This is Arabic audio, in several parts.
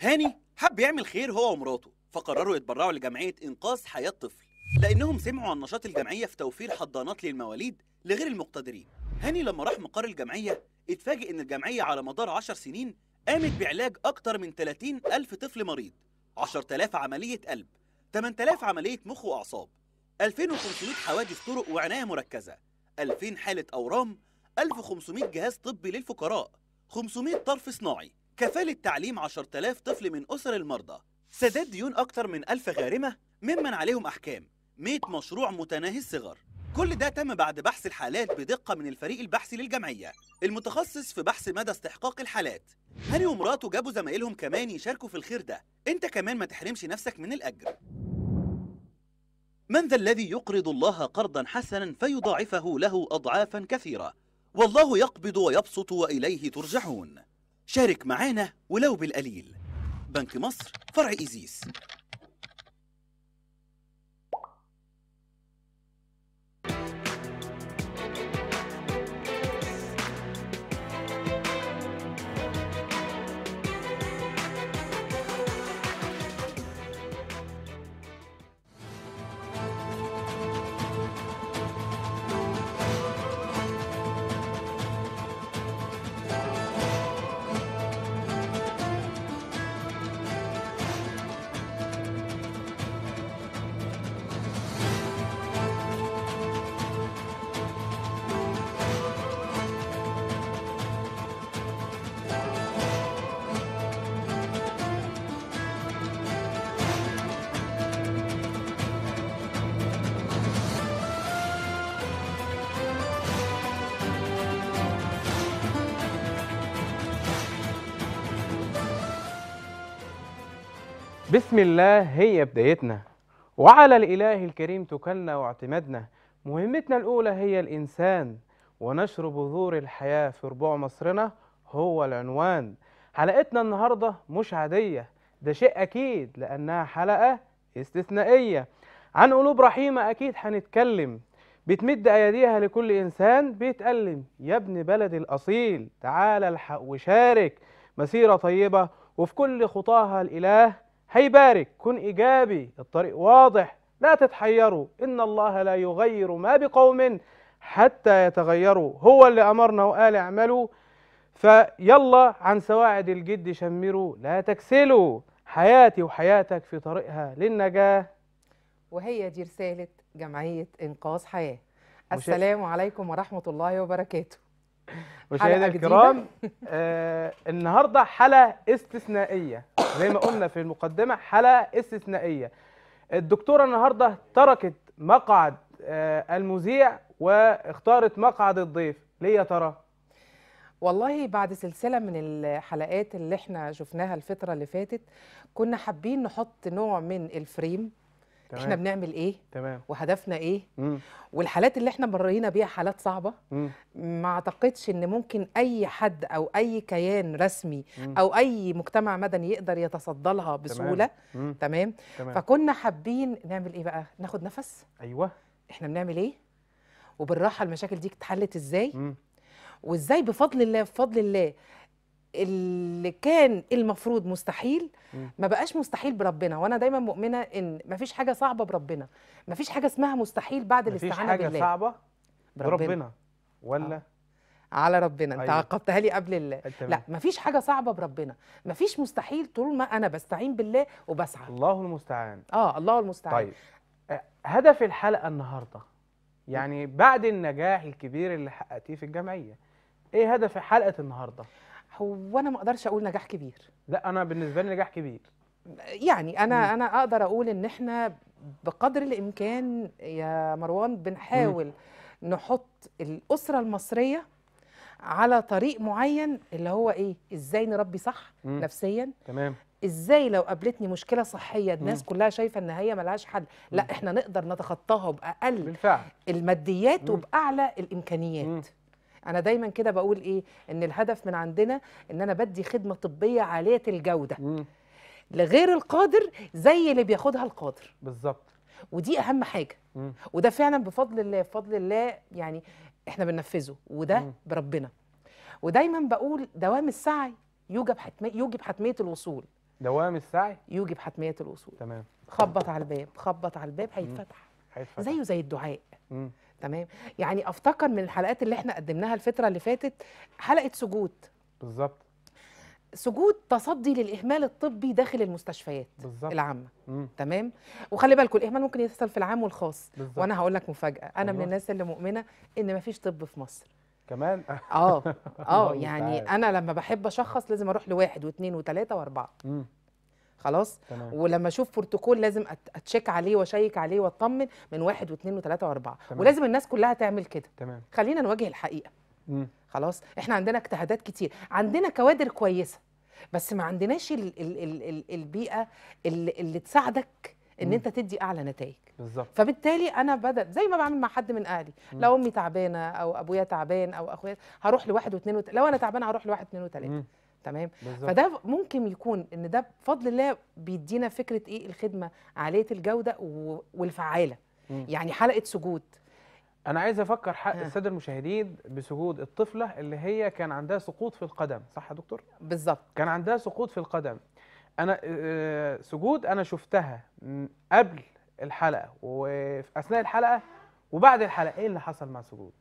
هاني حب يعمل خير هو ومراته فقرروا يتبرعوا لجمعية إنقاذ حياة طفل لأنهم سمعوا عن نشاط الجمعية في توفير حضانات للمواليد لغير المقتدرين هاني لما راح مقر الجمعية اتفاجئ إن الجمعية على مدار 10 سنين قامت بعلاج أكتر من 30 ألف طفل مريض 10000 عملية قلب 8000 عملية مخ وأعصاب 2500 حوادث طرق وعناية مركزة 2000 حالة أورام 1500 جهاز طبي للفقراء 500 طرف صناعي كفالة تعليم 10000 طفل من أسر المرضى سداد ديون أكثر من 1000 غارمة ممن عليهم أحكام 100 مشروع متناهي الصغر كل ده تم بعد بحث الحالات بدقة من الفريق البحثي للجمعية المتخصص في بحث مدى استحقاق الحالات هاني ومراته جابوا زمايلهم كمان يشاركوا في الخير ده انت كمان ما تحرمش نفسك من الأجر من ذا الذي يقرض الله قرضا حسنا فيضاعفه له أضعافا كثيرة والله يقبض ويبسط وإليه ترجعون شارك معانا ولو بالقليل بنك مصر فرع إيزيس بسم الله هي بدايتنا وعلى الإله الكريم توكلنا واعتمادنا مهمتنا الأولى هي الإنسان ونشر بذور الحياة في ربوع مصرنا هو العنوان حلقتنا النهاردة مش عادية ده شيء أكيد لأنها حلقة استثنائية عن قلوب رحيمة أكيد هنتكلم بتمد أيديها لكل إنسان بيتألم يا ابن بلدي الأصيل تعال الحق وشارك مسيرة طيبة وفي كل خطاها الإله هيبارك كن إيجابي الطريق واضح لا تتحيروا إن الله لا يغير ما بقوم حتى يتغيروا هو اللي أمرنا وقال اعملوا فيلا عن سواعد الجد شمروا لا تكسلوا حياتي وحياتك في طريقها للنجاة وهي دي رسالة جمعية إنقاذ حياة السلام عليكم ورحمة الله وبركاته مشاهدينا الكرام آه النهاردة حلقة استثنائية زي ما قلنا في المقدمه حاله استثنائيه الدكتوره النهارده تركت مقعد آه، المذيع واختارت مقعد الضيف ليه يا ترى والله بعد سلسلة من الحلقات اللي احنا شفناها الفترة اللي فاتت كنا حابين نحط نوع من الفريم تمام. احنا بنعمل ايه تمام. وهدفنا ايه مم. والحالات اللي احنا مرينا بيها حالات صعبه مم. ما اعتقدش ان ممكن اي حد او اي كيان رسمي مم. او اي مجتمع مدني يقدر يتصدى لها بسهوله تمام. تمام. تمام فكنا حابين نعمل ايه بقى ناخد نفس ايوه احنا بنعمل ايه وبالراحه المشاكل دي اتحلت ازاي مم. وازاي بفضل الله بفضل الله اللي كان المفروض مستحيل ما بقاش مستحيل بربنا وانا دايما مؤمنه ان ما فيش حاجه صعبه بربنا ما فيش حاجه اسمها مستحيل بعد الاستعانه بالله حاجه صعبه بربنا, ولا آه. على ربنا انت أيوة. طيب. عقبتها لي قبل ال... طيب، لا فيش حاجه صعبه بربنا ما فيش مستحيل طول ما انا بستعين بالله وبسعى الله المستعان اه الله المستعان طيب آه، هدف الحلقه النهارده يعني بعد النجاح الكبير اللي حققتيه في الجمعيه ايه هدف حلقه النهارده هو انا ما اقدرش اقول نجاح كبير لا انا بالنسبه لي نجاح كبير يعني انا م. انا اقدر اقول ان احنا بقدر الامكان يا مروان بنحاول م. نحط الاسره المصريه على طريق معين اللي هو ايه ازاي نربي صح م. نفسيا تمام ازاي لو قابلتني مشكله صحيه الناس م. كلها شايفه ان هي ملهاش حل لا احنا نقدر نتخطاها باقل بالفعل. الماديات م. وباعلى الامكانيات م. انا دايما كده بقول ايه ان الهدف من عندنا ان انا بدي خدمه طبيه عاليه الجوده مم. لغير القادر زي اللي بياخدها القادر بالظبط ودي اهم حاجه مم. وده فعلا بفضل الله بفضل الله يعني احنا بننفذه وده مم. بربنا ودايما بقول دوام السعي يوجب حتمي يوجب حتميه الوصول دوام السعي يوجب حتميه الوصول تمام خبط على الباب خبط على الباب هيتفتح هيتفتح زيه زي الدعاء مم. تمام يعني افتكر من الحلقات اللي احنا قدمناها الفتره اللي فاتت حلقه سجود بالظبط سجود تصدي للاهمال الطبي داخل المستشفيات بالزبط. العامه مم. تمام وخلي بالكم الاهمال ممكن يحصل في العام والخاص بالزبط. وانا هقول لك مفاجاه انا بالزبط. من أيوه. الناس اللي مؤمنه ان مفيش طب في مصر كمان اه اه يعني انا لما بحب اشخص لازم اروح لواحد واثنين وثلاثه واربعه مم. خلاص تمام. ولما اشوف بروتوكول لازم اتشيك عليه واشيك عليه واطمن من واحد واثنين وثلاثه واربعه تمام. ولازم الناس كلها تعمل كده تمام. خلينا نواجه الحقيقه مم. خلاص احنا عندنا اجتهادات كتير عندنا كوادر كويسه بس ما عندناش الـ الـ الـ الـ البيئه اللي, اللي تساعدك ان مم. انت تدي اعلى نتائج بالظبط فبالتالي انا بدل زي ما بعمل مع حد من اهلي مم. لو امي تعبانه او ابويا تعبان او اخويا هروح لواحد واثنين وت... لو انا تعبانه هروح لواحد اثنين وثلاثه تمام بالزبط. فده ممكن يكون ان ده بفضل الله بيدينا فكره ايه الخدمه عاليه الجوده والفعاله مم. يعني حلقه سجود انا عايز افكر حق الساده المشاهدين بسجود الطفله اللي هي كان عندها سقوط في القدم صح يا دكتور بالظبط كان عندها سقوط في القدم انا سجود انا شفتها قبل الحلقه وفي اثناء الحلقه وبعد الحلقه ايه اللي حصل مع سجود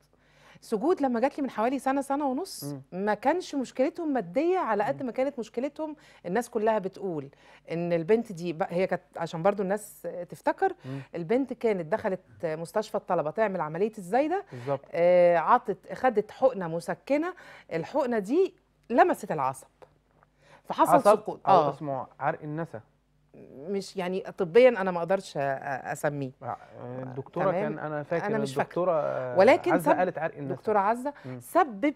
سجود لما جات لي من حوالي سنه سنه ونص ما كانش مشكلتهم ماديه على قد ما كانت مشكلتهم الناس كلها بتقول ان البنت دي هي كانت عشان برضو الناس تفتكر البنت كانت دخلت مستشفى الطلبه تعمل عمليه الزايده بالظبط آه عطت خدت حقنه مسكنه الحقنه دي لمست العصب فحصل سقوط اه اسمه عرق النسا مش يعني طبيا انا ما اقدرش اسميه آه، الدكتوره كان انا فاكر أنا مش الدكتوره فاكر. آه، ولكن عزه قالت عرق الدكتوره عزه مم. سبب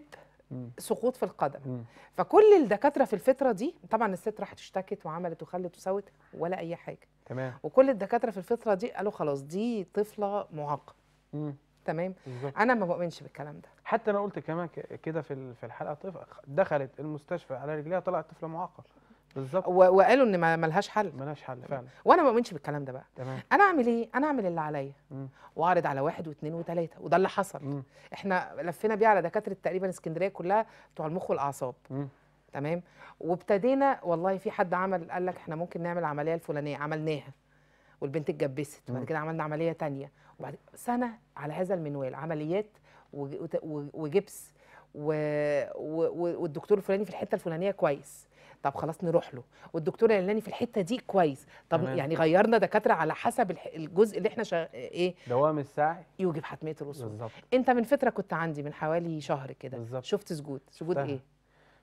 سقوط في القدم مم. فكل الدكاتره في الفتره دي طبعا الست راحت اشتكت وعملت وخلت وسوت ولا اي حاجه تمام وكل الدكاتره في الفتره دي قالوا خلاص دي طفله معاقه تمام بالزبط. انا ما بؤمنش بالكلام ده حتى انا قلت كمان كده في الحلقه دخلت المستشفى على رجليها طلعت طفله معاقه بالظبط وقالوا ان ملهاش حل ملهاش حل فعلا وانا ما بؤمنش بالكلام ده بقى تمام. انا اعمل ايه انا اعمل اللي عليا واعرض على واحد واثنين وثلاثه وده اللي حصل مم. احنا لفينا بيه على دكاتره تقريبا اسكندريه كلها بتوع المخ والاعصاب تمام وابتدينا والله في حد عمل قال لك احنا ممكن نعمل عمليه الفلانيه عملناها والبنت اتجبست وبعد كده عملنا عمليه ثانيه وبعد سنه على هذا المنوال عمليات وجبس و... و... والدكتور الفلاني في الحته الفلانيه كويس طب خلاص نروح له والدكتور العلاني في الحته دي كويس طب تمام. يعني غيرنا دكاتره على حسب الجزء اللي احنا شا... ايه دوام السعي يوجب حتميه الوصول بالظبط انت من فتره كنت عندي من حوالي شهر كده شفت سجود سجود ايه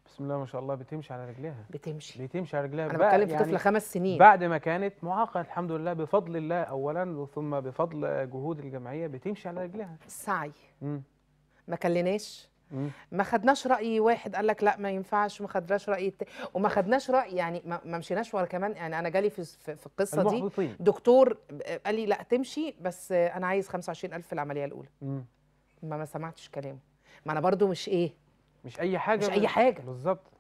بسم الله ما شاء الله بتمشي على رجليها بتمشي بتمشي على رجليها انا بتكلم في يعني طفله خمس سنين بعد ما كانت معاقه الحمد لله بفضل الله اولا ثم بفضل جهود الجمعيه بتمشي على رجليها السعي مم. ما كلناش ما خدناش راي واحد قال لك لا ما ينفعش وما خدناش راي الت... وما خدناش راي يعني ما مشيناش ورا كمان يعني انا جالي في في القصه دي دكتور قال لي لا تمشي بس انا عايز 25000 في العمليه الاولى مم. ما ما سمعتش كلامه ما انا برضو مش ايه مش اي حاجه مش اي حاجه بالظبط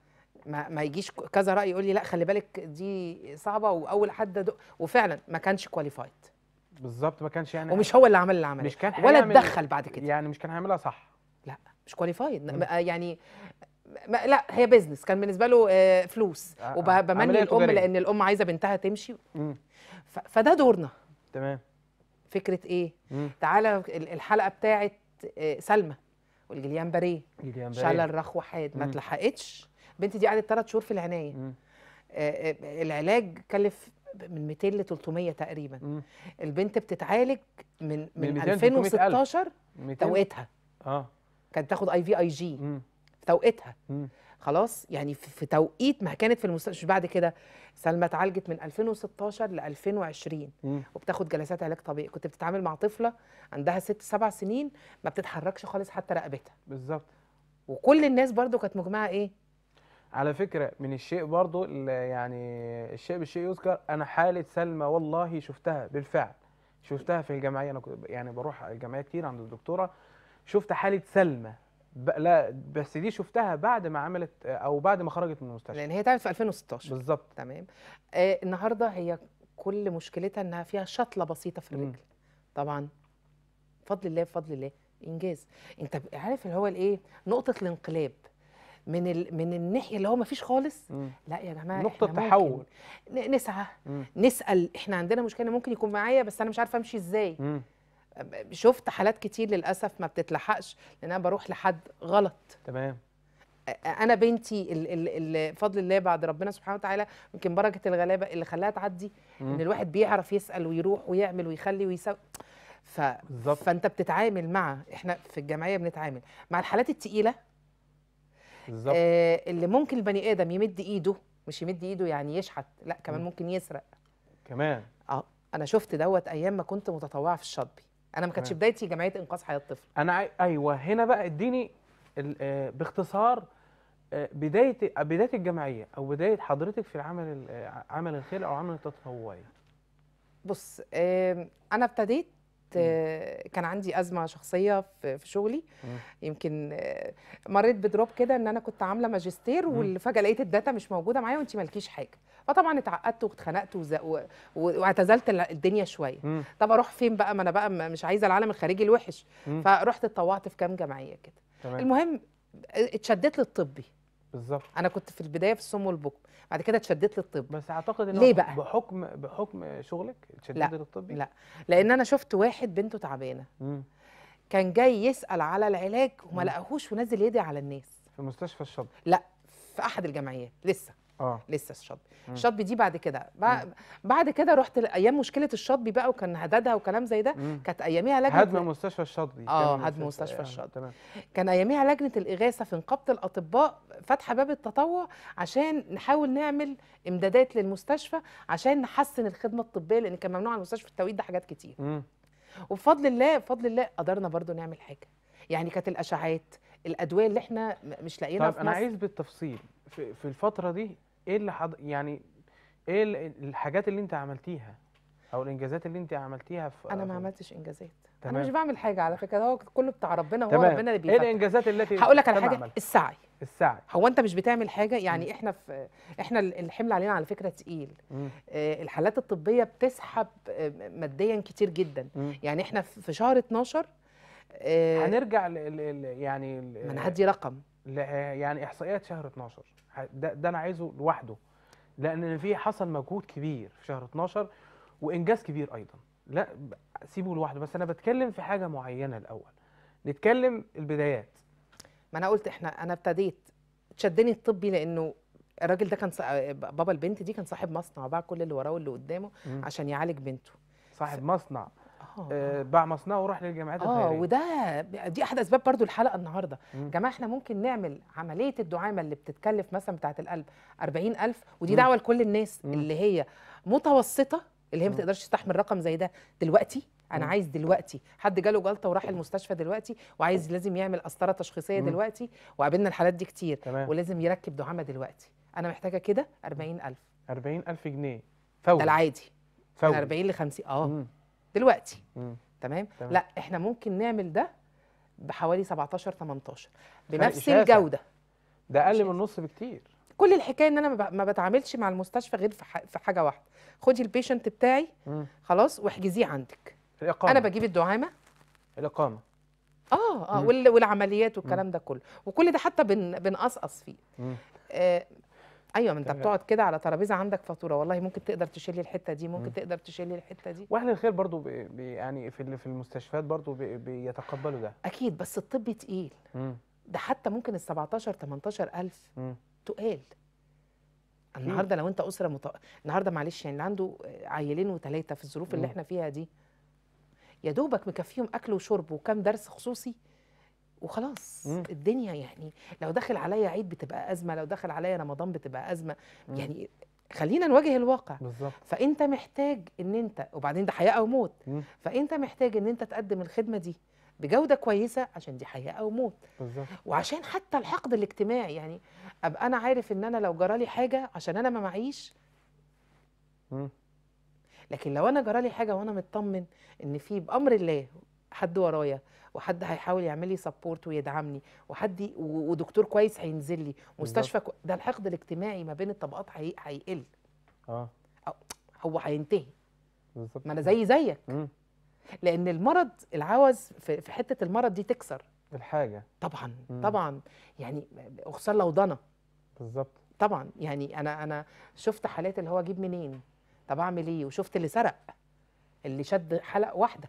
ما, ما يجيش كذا راي يقول لي لا خلي بالك دي صعبه واول حد وفعلا ما كانش كواليفايد بالظبط ما كانش يعني ومش هو اللي عمل العمليه مش كان ولا اتدخل بعد كده يعني مش كان هيعملها صح مش كواليفايد يعني ما لا هي بيزنس كان بالنسبه له آه، فلوس آه، آه. وبمني الام لان الام عايزه بنتها تمشي فده دورنا تمام فكره ايه مم. تعالى الحلقه بتاعه سلمى والجليان باريه شال باريه شلل وحاد ما اتلحقتش بنتي دي قعدت ثلاث شهور في العنايه العلاج كلف من 200 ل 300 تقريبا مم. البنت بتتعالج من من, من 2016 توقيتها اه كانت تاخد اي في اي جي في توقيتها خلاص يعني في توقيت ما كانت في المستشفى مش بعد كده سلمى اتعالجت من 2016 ل 2020 مم. وبتاخد جلسات علاج طبيعي كنت بتتعامل مع طفله عندها ست سبع سنين ما بتتحركش خالص حتى رقبتها بالظبط وكل الناس برضو كانت مجمعه ايه على فكره من الشيء برضو يعني الشيء بالشيء يذكر انا حاله سلمى والله شفتها بالفعل شفتها في الجمعيه انا يعني بروح الجمعيه كتير عند الدكتوره شفت حاله سلمى لا بس دي شفتها بعد ما عملت او بعد ما خرجت من المستشفى لان هي تعبت في 2016 بالظبط تمام آه النهارده هي كل مشكلتها انها فيها شطله بسيطه في الرجل طبعا بفضل الله بفضل الله انجاز انت عارف اللي هو الايه نقطه الانقلاب من ال... من الناحيه اللي هو ما فيش خالص مم. لا يا جماعه نقطه تحول نسعى مم. نسال احنا عندنا مشكله ممكن يكون معايا بس انا مش عارفه امشي ازاي مم. شفت حالات كتير للاسف ما بتتلحقش لان انا بروح لحد غلط تمام انا بنتي اللي بفضل الله بعد ربنا سبحانه وتعالى يمكن بركه الغلابه اللي خلاها تعدي مم. ان الواحد بيعرف يسال ويروح ويعمل ويخلي ويسوي ف... فانت بتتعامل مع احنا في الجمعيه بنتعامل مع الحالات التقيله بالظبط آه اللي ممكن البني ادم يمد ايده مش يمد ايده يعني يشحت لا كمان مم. ممكن يسرق كمان اه انا شفت دوت ايام ما كنت متطوعه في الشطبي انا ما كانتش بدايتي جمعيه انقاذ حياه طفل انا ايوه هنا بقى اديني آه، باختصار بدايه بدايه الجمعيه او بدايه حضرتك في العمل آه، عمل الخير او عمل التطوعي بص انا ابتديت كان عندي ازمه شخصيه في شغلي يمكن آه، مريت بدروب كده ان انا كنت عامله ماجستير وفجاه لقيت الداتا مش موجوده معايا وانت مالكيش حاجه فطبعا اتعقدت واتخنقت واعتزلت الدنيا شويه طب اروح فين بقى ما انا بقى مش عايزه العالم الخارجي الوحش فرحت اتطوعت في كام جمعيه كده المهم آه، اتشدت للطبي بالظبط انا كنت في البدايه في السم والبكم بعد كده اتشددت للطب بس اعتقد ان بحكم بحكم شغلك اتشددت للطب لا لان انا شفت واحد بنته تعبانه كان جاي يسال على العلاج وما لقاهوش ونزل يدي على الناس في مستشفى الشاطئ لا في احد الجمعيات لسه اه لسه الشطبي الشطبي دي بعد كده بعد كده رحت ايام مشكله الشطبي بقى وكان هددها وكلام زي ده كانت اياميها لجنه هدم مستشفى الشطبي اه هدم مستشفى آه، الشطبي تمام كان اياميها لجنه الاغاثه في نقابه الاطباء فاتحه باب التطوع عشان نحاول نعمل امدادات للمستشفى عشان نحسن الخدمه الطبيه لان كان ممنوع على المستشفى التوقيت ده حاجات كتير مم. وبفضل الله بفضل الله قدرنا برضو نعمل حاجه يعني كانت الاشعاعات الادويه اللي احنا مش لاقيينها طب في مصر. انا عايز بالتفصيل في الفتره دي ايه اللي حض... يعني ايه الحاجات اللي انت عملتيها او الانجازات اللي انت عملتيها في انا ما عملتش انجازات تمام. انا مش بعمل حاجه على فكره هو كله بتاع ربنا هو تمام. ربنا اللي إيه بيفتح ايه الانجازات التي هقول لك على حاجه عملها. السعي السعي هو انت مش بتعمل حاجه يعني م. احنا في احنا الحمل علينا على فكره تقيل آه الحالات الطبيه بتسحب آه، ماديا كتير جدا م. يعني احنا في شهر 12 آه هنرجع ل يعني ما انا هدي رقم يعني احصائيات شهر 12 ده, ده انا عايزه لوحده لان في حصل مجهود كبير في شهر 12 وانجاز كبير ايضا لا سيبه لوحده بس انا بتكلم في حاجه معينه الاول نتكلم البدايات ما انا قلت احنا انا ابتديت شدني الطبي لانه الراجل ده كان بابا البنت دي كان صاحب مصنع وباع كل اللي وراه واللي قدامه عشان يعالج بنته صاحب مصنع آه. آه باع مصنعه وراح للجامعات آه، الخيريه اه وده دي احد اسباب برضو الحلقه النهارده يا جماعه احنا ممكن نعمل عمليه الدعامه اللي بتتكلف مثلا بتاعه القلب 40000 ودي دعوه لكل الناس مم. اللي هي متوسطه اللي هي ما تقدرش تستحمل رقم زي ده دلوقتي انا عايز دلوقتي حد جاله جلطه وراح المستشفى دلوقتي وعايز لازم يعمل قسطره تشخيصيه دلوقتي وقابلنا الحالات دي كتير تمام. ولازم يركب دعامه دلوقتي انا محتاجه كده 40000 40000 جنيه فوري ده العادي فوري من 40 ل 50 اه دلوقتي تمام لا احنا ممكن نعمل ده بحوالي 17 18 بنفس الجوده ده اقل من النص بكتير كل الحكايه ان انا ما بتعاملش مع المستشفى غير في حاجه واحده خدي البيشنت بتاعي خلاص واحجزيه عندك الإقامة. انا بجيب الدعامه الاقامه اه اه مم. والعمليات والكلام ده كله وكل ده حتى بنقصقص فيه ايوه ما انت بتقعد كده على ترابيزه عندك فاتوره والله ممكن تقدر لي الحته دي ممكن م. تقدر لي الحته دي واهل الخير برضو بي يعني في في المستشفيات برضو بي بيتقبلوا ده اكيد بس الطب تقيل م. ده حتى ممكن ال 17 18000 تقال النهارده لو انت اسره مط... النهارده معلش يعني اللي عنده عيلين وثلاثه في الظروف اللي احنا فيها دي يا دوبك مكفيهم اكل وشرب وكام درس خصوصي وخلاص مم. الدنيا يعني لو دخل عليا عيد بتبقى ازمه لو دخل عليا رمضان بتبقى ازمه مم. يعني خلينا نواجه الواقع بالظبط فانت محتاج ان انت وبعدين ده حياه او موت مم. فانت محتاج ان انت تقدم الخدمه دي بجوده كويسه عشان دي حياه او موت بالظبط وعشان حتى الحقد الاجتماعي يعني ابقى انا عارف ان انا لو جرالي حاجه عشان انا ما معيش مم. لكن لو انا جرالي حاجه وانا مطمن ان في بامر الله حد ورايا وحد هيحاول يعمل لي سبورت ويدعمني وحد ودكتور كويس هينزل لي مستشفى كو... ده الحقد الاجتماعي ما بين الطبقات هي... هيقل اه هو هينتهي بالظبط ما انا زي زيك مم. لان المرض العوز في... في حته المرض دي تكسر الحاجه طبعا مم. طبعا يعني خصوصا لو ضنا بالظبط طبعا يعني انا انا شفت حالات اللي هو اجيب منين طب اعمل ايه وشفت اللي سرق اللي شد حلق واحده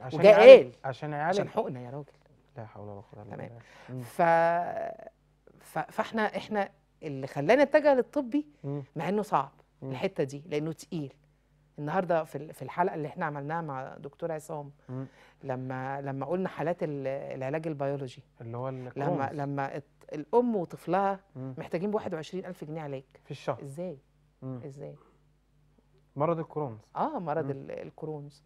عشان وجاء قال عشان يعالج عشان حقنه يا راجل لا حول ولا قوه الا بالله ف... ف... فاحنا احنا اللي خلانا اتجه للطبي مع انه صعب مم. الحته دي لانه تقيل النهارده في في الحلقه اللي احنا عملناها مع دكتور عصام مم. لما لما قلنا حالات العلاج البيولوجي اللي هو لما لما الام وطفلها محتاجين ب 21000 جنيه علاج في الشهر ازاي مم. ازاي مرض الكرونز اه مرض الكرونز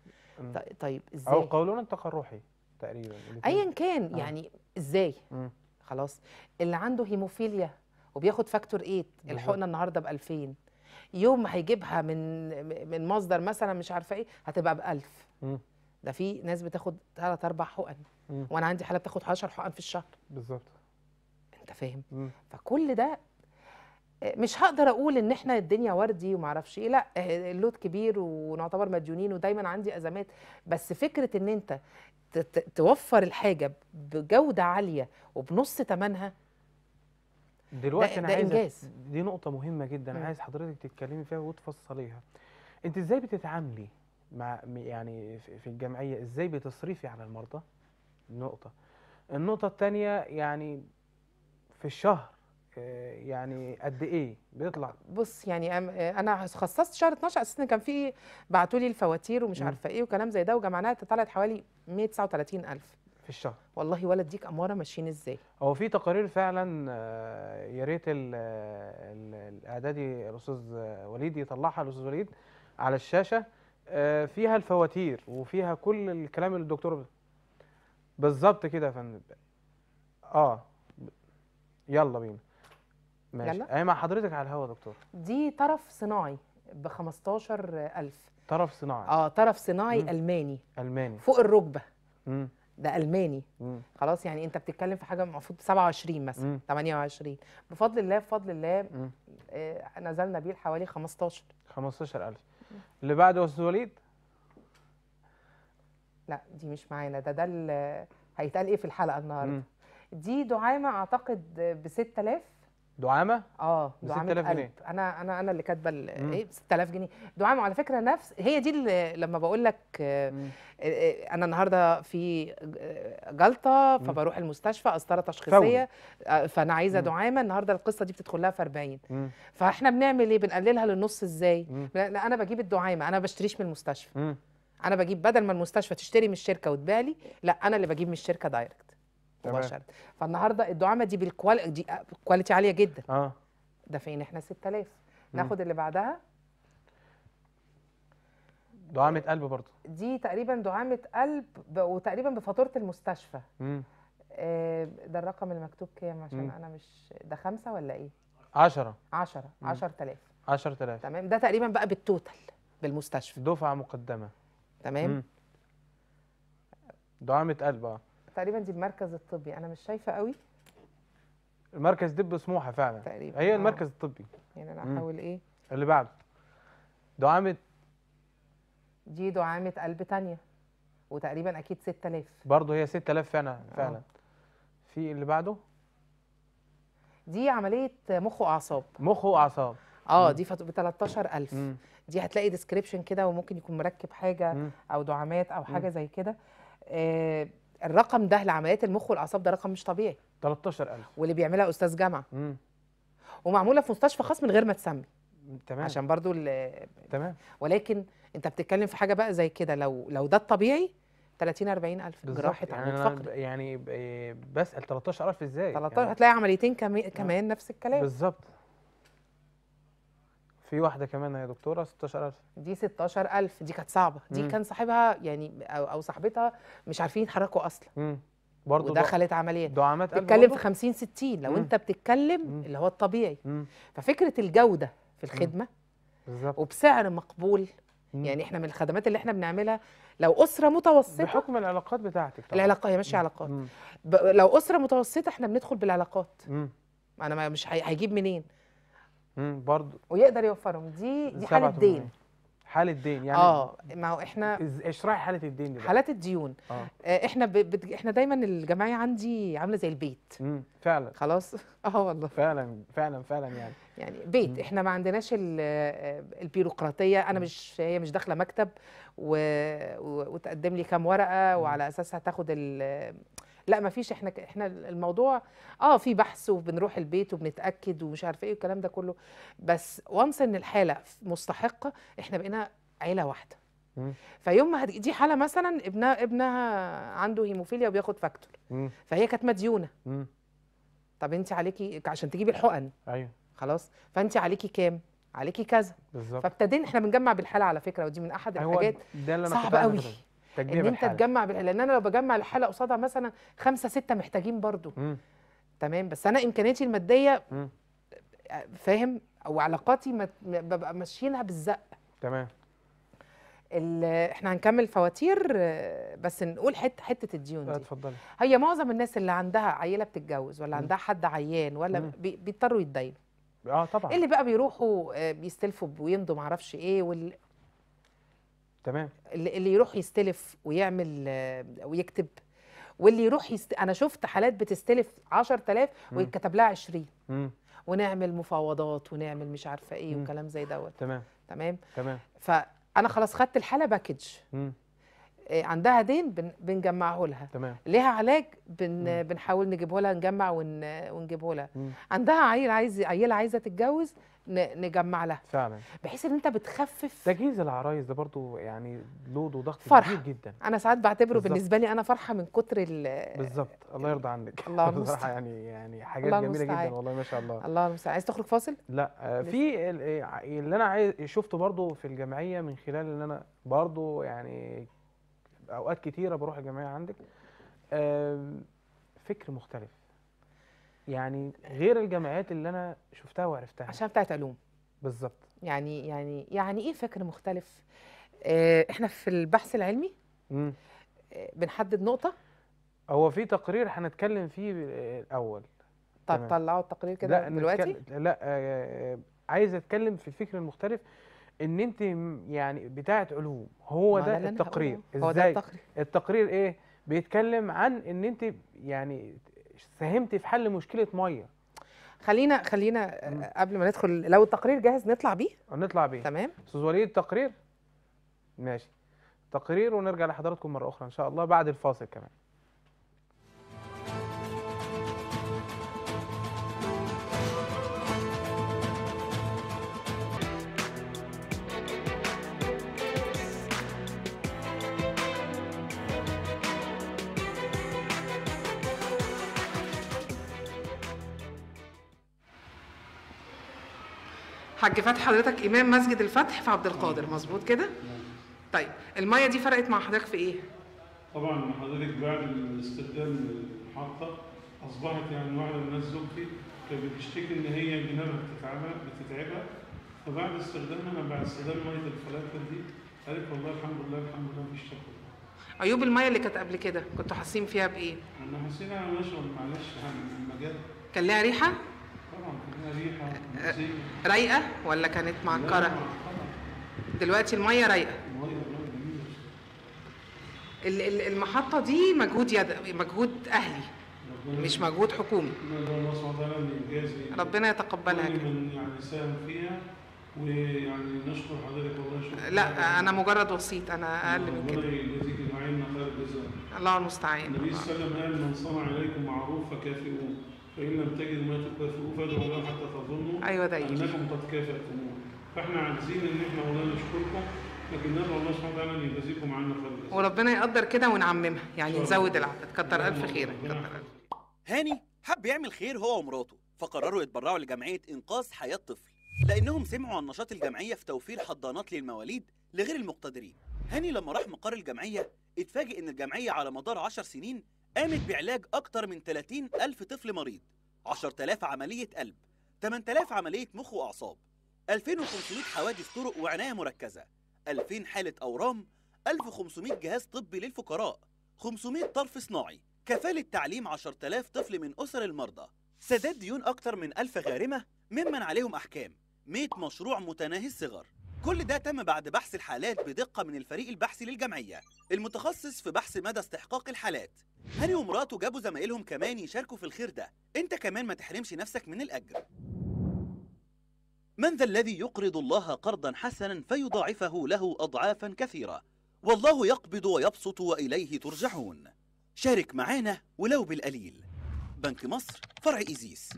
طيب ازاي او قولون التقرحي تقريبا ايا كان آه. يعني ازاي مم. خلاص اللي عنده هيموفيليا وبياخد فاكتور 8 الحقنه النهارده ب 2000 يوم هيجيبها من من مصدر مثلا مش عارفه ايه هتبقى ب 1000 ده في ناس بتاخد ثلاث اربع حقن وانا عندي حاله بتاخد 10 حقن في الشهر بالظبط انت فاهم فكل ده مش هقدر اقول ان احنا الدنيا وردي وما اعرفش ايه لا آه، اللود كبير ونعتبر مديونين ودايما عندي ازمات بس فكره ان انت توفر الحاجه بجوده عاليه وبنص ثمنها دلوقتي ده انا ده عايز إنجاز. دي نقطه مهمه جدا انا عايز حضرتك تتكلمي فيها وتفصليها انت ازاي بتتعاملي مع يعني في الجمعيه ازاي بتصرفي على المرضى نقطه النقطه الثانيه يعني في الشهر يعني قد ايه بيطلع بص يعني انا خصصت شهر 12 اساسا كان في بعتوا لي الفواتير ومش عارفه ايه وكلام زي ده وجمعناها طلعت حوالي 139000 في الشهر والله ولا اديك اماره ماشيين ازاي هو في تقارير فعلا آه، يا ريت الاعدادي الاستاذ وليد يطلعها الاستاذ وليد على الشاشه آه، فيها الفواتير وفيها كل الكلام اللي الدكتور بالظبط كده يا فندم اه يلا بينا ماشي يلا اهي مع حضرتك على الهوا يا دكتور دي طرف صناعي ب 15000 طرف صناعي اه طرف صناعي مم. الماني الماني فوق الركبه امم ده الماني مم. خلاص يعني انت بتتكلم في حاجه المفروض 27 مثلا مم. 28 بفضل الله بفضل الله آه نزلنا بيه حوالي 15 15000 اللي بعده استاذ وليد لا دي مش معانا ده ده هيتقال ايه في الحلقه النهارده دي دعامه اعتقد ب 6000 دعامه اه دعامه 6000 جنيه انا انا انا اللي كاتبه ايه 6000 جنيه دعامه على فكره نفس هي دي اللي لما بقول لك آه، آه، آه، انا النهارده في جلطه فبروح المستشفى قسطره تشخيصيه فول. فانا عايزه دعامه النهارده القصه دي بتدخل لها في 40 فاحنا بنعمل ايه بنقللها للنص ازاي لا انا بجيب الدعامه انا ما بشتريش من المستشفى انا بجيب بدل ما المستشفى تشتري من الشركه وتبالي لا انا اللي بجيب من الشركه دايركت مباشره فالنهارده الدعامه دي بالكواليتي دي كواليتي عاليه جدا اه دافعين احنا 6000 ناخد اللي بعدها دعامه قلب برضه دي تقريبا دعامه قلب وتقريبا بفاتوره المستشفى امم آه ده الرقم المكتوب كام عشان مم. انا مش ده خمسة ولا ايه 10 10 10000 10000 تمام ده تقريبا بقى بالتوتال بالمستشفى دفعه مقدمه تمام دعامه قلب اه تقريبا دي المركز الطبي انا مش شايفه قوي المركز دب سموحه فعلا تقريبا هي آه. المركز الطبي يعني انا احاول ايه اللي بعده دعامه دي دعامه قلب تانية وتقريبا اكيد 6000 برضه هي 6000 فعلا آه. فعلا في اللي بعده دي عمليه مخ واعصاب مخ واعصاب اه دي ب 13000 دي هتلاقي ديسكريبشن كده وممكن يكون مركب حاجه مم. او دعامات او حاجه مم. زي كده آه الرقم ده لعمليات المخ والاعصاب ده رقم مش طبيعي 13000 واللي بيعملها استاذ جامعه امم ومعموله في مستشفى خاص من غير ما تسمي تمام عشان برضو تمام ولكن انت بتتكلم في حاجه بقى زي كده لو لو ده الطبيعي 30 40 الف جراحه يعني عمود فقري يعني بسال 13000 ازاي 13 يعني هتلاقي عمليتين آه. كمان نفس الكلام بالظبط في واحده كمان يا دكتوره 16000 دي 16000 دي كانت صعبه دي مم. كان صاحبها يعني او, أو صاحبتها مش عارفين يتحركوا اصلا برضه ودخلت عمليات دعامات بتتكلم في 50 60 لو مم. انت بتتكلم مم. اللي هو الطبيعي مم. ففكره الجوده في الخدمه بالظبط وبسعر مقبول مم. يعني احنا من الخدمات اللي احنا بنعملها لو اسره متوسطه بحكم العلاقات بتاعتك طبعا العلاقه هي ماشيه علاقات ب... لو اسره متوسطه احنا بندخل بالعلاقات مم. انا مش هيجيب منين امم برضه ويقدر يوفرهم دي دي حاله دين حاله دين يعني اه ما هو احنا اشرحي حاله الدين دي حالات الديون آه. آه، احنا ب... احنا دايما الجمعيه عندي عامله زي البيت امم فعلا خلاص اه والله فعلا فعلا فعلا يعني يعني بيت مم. احنا ما عندناش البيروقراطيه انا مم. مش هي مش داخله مكتب و... وتقدم لي كام ورقه مم. وعلى اساسها تاخد ال... لا ما فيش احنا احنا الموضوع اه في بحث وبنروح البيت وبنتاكد ومش عارفه ايه والكلام ده كله بس وانس ان الحاله مستحقه احنا بقينا عيله واحده فيوم ما دي حاله مثلا ابنها ابنها عنده هيموفيليا وبياخد فاكتور فهي كانت مديونه طب انت عليكي عشان تجيبي الحقن ايوه خلاص فانت عليكي كام عليكي كذا بالظبط فابتدينا احنا بنجمع بالحاله على فكره ودي من احد أيوه، الحاجات صعبه قوي ان انت الحالة. تجمع بالحالة. لان انا لو بجمع الحاله قصادها مثلا خمسه سته محتاجين برضو مم. تمام بس انا امكانياتي الماديه فاهم او علاقاتي ما ببقى ماشيينها بالزق تمام احنا هنكمل فواتير بس نقول حته حته الديون دي اتفضلي هي معظم الناس اللي عندها عيله بتتجوز ولا مم. عندها حد عيان ولا بي بيضطروا يتدينوا اه طبعا اللي بقى بيروحوا آه، بيستلفوا ويمضوا معرفش ايه وال... تمام اللي يروح يستلف ويعمل آه، ويكتب واللي يروح يست... انا شفت حالات بتستلف 10000 ويتكتب لها 20 مم. ونعمل مفاوضات ونعمل مش عارفه ايه مم. وكلام زي دوت تمام تمام تمام فانا خلاص خدت الحاله باكج آه، عندها دين بن... بنجمعه لها تمام ليها علاج بن... بنحاول نجيبه لها نجمع ون... ونجيبه لها عندها عيل عايز عيله عايزه تتجوز نجمع لها فعلا بحيث ان انت بتخفف تجهيز العرايس ده برضو يعني لود وضغط فرحة. كبير جدا انا ساعات بعتبره بالزبط. بالنسبه لي انا فرحه من كتر ال بالظبط الله يعني يرضى عنك الله المستعان يعني يعني حاجات جميله جدا والله ما شاء الله الله المستعان عايز تخرج فاصل لا آه في آه، اللي انا عايز شفته برضو في الجمعيه من خلال ان انا برضو يعني اوقات كتيره بروح الجمعيه عندك آه فكر مختلف يعني غير الجامعات اللي انا شفتها وعرفتها عشان بتاعت علوم بالظبط يعني يعني يعني ايه فكر مختلف آه احنا في البحث العلمي امم آه بنحدد نقطه هو في تقرير هنتكلم فيه الاول طب طلعوا التقرير كده دلوقتي نتكلم. لا آه،, آه عايز اتكلم في الفكر المختلف ان انت يعني بتاعه علوم هو ده التقرير هو ازاي ده التقرير التقرير ايه بيتكلم عن ان انت يعني ساهمت في حل مشكله ميه خلينا خلينا آه، قبل ما ندخل لو التقرير جاهز نطلع بيه نطلع بيه تمام استاذ وليد التقرير ماشي تقرير ونرجع لحضراتكم مره اخرى ان شاء الله بعد الفاصل كمان حاج فتحي حضرتك امام مسجد الفتح في عبد القادر مظبوط كده طيب الميه دي فرقت مع حضرتك في ايه طبعا حضرتك بعد الاستخدام المحطه اصبحت يعني واحده من الناس زوجتي كانت بتشتكي ان هي جنابها بتتعبها بتتعبها فبعد استخدامها انا بعد استخدام ميه الفلاتر دي قالت والله الحمد لله الحمد لله مفيش تاكل عيوب الميه اللي كانت قبل كده كنتوا حاسين فيها بايه؟ انا حاسين انا ماشي معلش يعني المجال كان لها ريحه؟ أه، رايقه ولا كانت معكره دلوقتي الميه رايقه المحطه دي مجهود يد... مجهود اهلي مش مجهود حكومي ربنا إيه؟ يتقبلها من يعني ساهم فيها ويعني نشكر حضرتك والله شكرا لا انا مجرد وسيط انا اقل من كده ربنا يجزيك المعين خير الجزاء الله المستعان النبي صلى الله عليه وسلم قال من صنع اليكم معروف فكافئوه فإن لم تجدوا ما تكافئوا فادعوا الله حتى تظنوا أيوة أنكم قد كافئتموه فإحنا عاجزين إن إحنا والله نشكركم لكن ندعو الله سبحانه وتعالى أن يجازيكم عنا خير وربنا يقدر كده ونعممها يعني نزود العدد كتر ألف خيرك كتر ألف هاني حب يعمل خير هو ومراته فقرروا يتبرعوا لجمعية إنقاذ حياة طفل لأنهم سمعوا عن نشاط الجمعية في توفير حضانات للمواليد لغير المقتدرين هاني لما راح مقر الجمعية اتفاجئ إن الجمعية على مدار عشر سنين قامت بعلاج أكتر من 30 ألف طفل مريض 10000 عملية قلب 8000 عملية مخ وأعصاب 2500 حوادث طرق وعناية مركزة 2000 حالة أورام 1500 جهاز طبي للفقراء 500 طرف صناعي كفالة تعليم 10000 طفل من أسر المرضى سداد ديون أكتر من 1000 غارمة ممن عليهم أحكام 100 مشروع متناهي الصغر كل ده تم بعد بحث الحالات بدقة من الفريق البحثي للجمعية المتخصص في بحث مدى استحقاق الحالات هاني ومراته جابوا زمايلهم كمان يشاركوا في الخير ده انت كمان ما تحرمش نفسك من الأجر من ذا الذي يقرض الله قرضا حسنا فيضاعفه له أضعافا كثيرة والله يقبض ويبسط وإليه ترجعون شارك معانا ولو بالقليل بنك مصر فرع إيزيس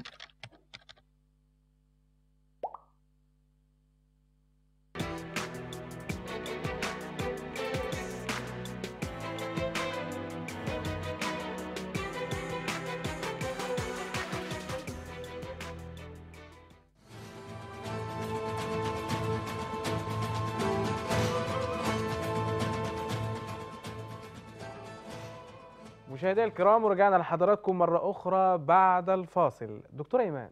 مشاهدينا الكرام ورجعنا لحضراتكم مرة أخرى بعد الفاصل دكتورة إيمان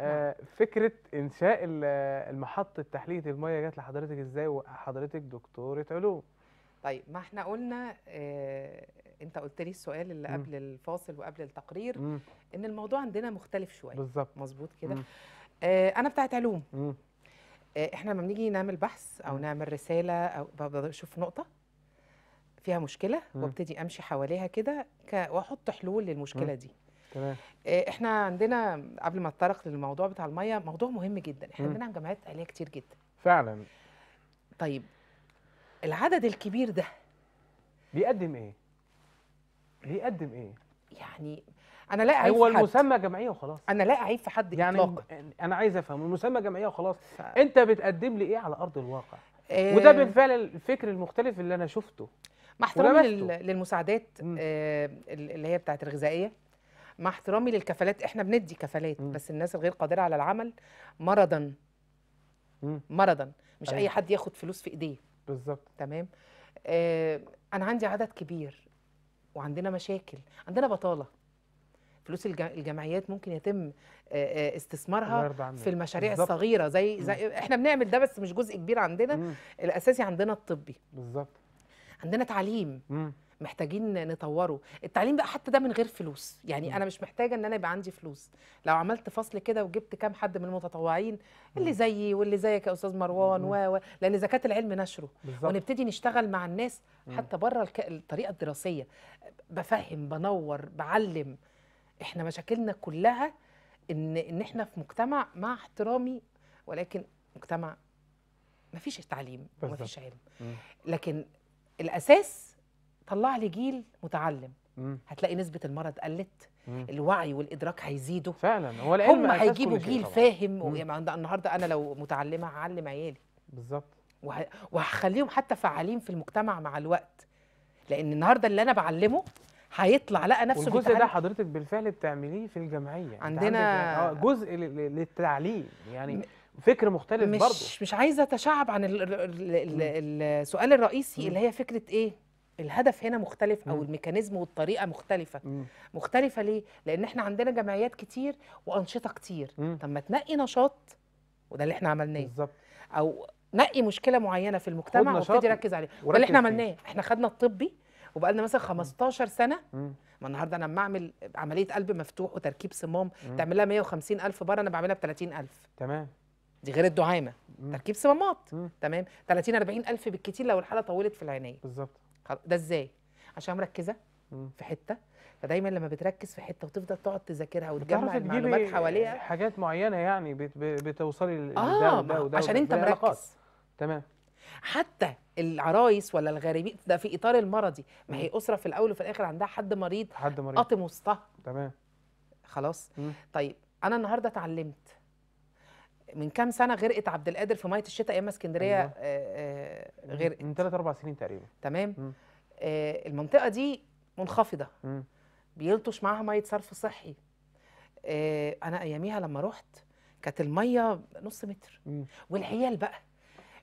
آه نعم. فكرة إنشاء المحطة تحلية المية جت لحضرتك إزاي وحضرتك دكتورة علوم طيب ما احنا قلنا اه انت قلت لي السؤال اللي قبل م. الفاصل وقبل التقرير م. ان الموضوع عندنا مختلف شويه بالظبط مظبوط كده اه انا بتاعت علوم م. آه، احنا لما بنيجي نعمل بحث او نعمل رساله او بشوف نقطه فيها مشكله وابتدي امشي حواليها كده واحط حلول للمشكله دي تمام آه، احنا عندنا قبل ما اتطرق للموضوع بتاع الميه موضوع مهم جدا احنا عندنا جامعات اهليه كتير جدا فعلا طيب العدد الكبير ده بيقدم ايه بيقدم ايه يعني انا لا عيب هو المسمى جمعيه وخلاص انا لا عيب في حد يعني اطلاقا انا عايز افهم المسمى جمعيه وخلاص ف... انت بتقدم لي ايه على ارض الواقع إيه... وده بالفعل الفكر المختلف اللي انا شفته مع احترامي للمساعدات آه، اللي هي بتاعت الغذائيه مع احترامي للكفالات احنا بندي كفالات مم. بس الناس الغير قادره على العمل مرضا مم. مرضا مش اي أيوة. حد ياخد فلوس في ايديه بالظبط تمام آه انا عندي عدد كبير وعندنا مشاكل عندنا بطاله فلوس الجمعيات ممكن يتم آه، آه، استثمارها في المشاريع بالزبط. الصغيره زي, زي احنا بنعمل ده بس مش جزء كبير عندنا مم. الاساسي عندنا الطبي بالظبط عندنا تعليم محتاجين نطوره التعليم بقى حتى ده من غير فلوس يعني م. انا مش محتاجه ان انا يبقى عندي فلوس لو عملت فصل كده وجبت كام حد من المتطوعين اللي زيي واللي زيك يا استاذ مروان و و لان زكاه العلم نشره بالزبط. ونبتدي نشتغل مع الناس حتى بره الك... الطريقه الدراسيه بفهم بنور بعلم احنا مشاكلنا كلها ان ان احنا في مجتمع مع احترامي ولكن مجتمع مفيش تعليم ومفيش علم لكن الاساس طلع لي جيل متعلم مم. هتلاقي نسبه المرض قلت مم. الوعي والادراك هيزيدوا فعلا هو هم هيجيبوا جيل فاهم النهارده انا لو متعلمه هعلم عيالي بالظبط وهخليهم حتى فعالين في المجتمع مع الوقت لان النهارده اللي انا بعلمه هيطلع لقى نفسه والجزء ده حضرتك بالفعل بتعمليه في الجمعيه عندنا آه، جزء للتعليم يعني فكر مختلف مش برضه مش مش عايزه اتشعب عن السؤال الرئيسي اللي هي فكره ايه الهدف هنا مختلف او الميكانيزم والطريقه مختلفه مختلفه ليه لان احنا عندنا جمعيات كتير وانشطه كتير طب ما تنقي نشاط وده اللي احنا عملناه بالظبط او نقي مشكله معينه في المجتمع وابتدي ركز عليها وده اللي احنا عملناه احنا خدنا الطبي وبقى لنا مثلا 15 سنه ما النهارده انا لما اعمل عمليه قلب مفتوح وتركيب صمام تعمل لها 150 الف بره انا بعملها ب 30 الف تمام دي غير الدعامه تركيب صمامات تمام 30 40 الف بالكتير لو الحاله طولت في العنايه بالظبط ده ازاي عشان مركزه في حته فدايما لما بتركز في حته وتفضل تقعد تذاكرها وتجمع المعلومات إيه حواليها حاجات معينه يعني بتوصلي آه، لده آه وده وده عشان انت مركز تمام حتى العرايس ولا الغريبين ده في اطار المرضي ما هي اسره في الاول وفي الاخر عندها حد مريض حد مريض قاطم وسطها تمام خلاص مم. طيب انا النهارده اتعلمت من كام سنه غرقت عبد القادر في ميه الشتاء ايام اسكندريه أيوة. آه, آه، غرقت من ثلاث اربع سنين تقريبا تمام آه المنطقه دي منخفضه م. بيلطش معاها ميه صرف صحي آه انا اياميها لما رحت كانت الميه نص متر م. والعيال بقى